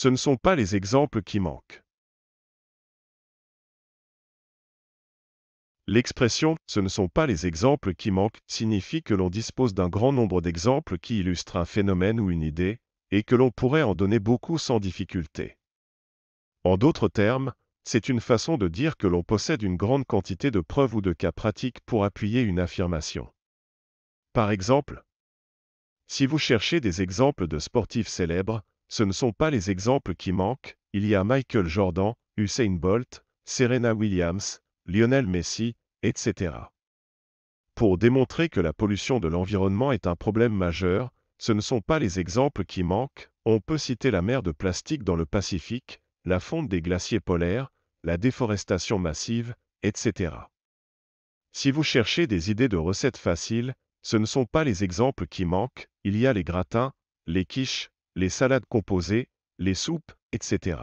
ce ne sont pas les exemples qui manquent. L'expression « ce ne sont pas les exemples qui manquent » signifie que l'on dispose d'un grand nombre d'exemples qui illustrent un phénomène ou une idée, et que l'on pourrait en donner beaucoup sans difficulté. En d'autres termes, c'est une façon de dire que l'on possède une grande quantité de preuves ou de cas pratiques pour appuyer une affirmation. Par exemple, si vous cherchez des exemples de sportifs célèbres, ce ne sont pas les exemples qui manquent, il y a Michael Jordan, Usain Bolt, Serena Williams, Lionel Messi, etc. Pour démontrer que la pollution de l'environnement est un problème majeur, ce ne sont pas les exemples qui manquent, on peut citer la mer de plastique dans le Pacifique, la fonte des glaciers polaires, la déforestation massive, etc. Si vous cherchez des idées de recettes faciles, ce ne sont pas les exemples qui manquent, il y a les gratins, les quiches, les salades composées, les soupes, etc.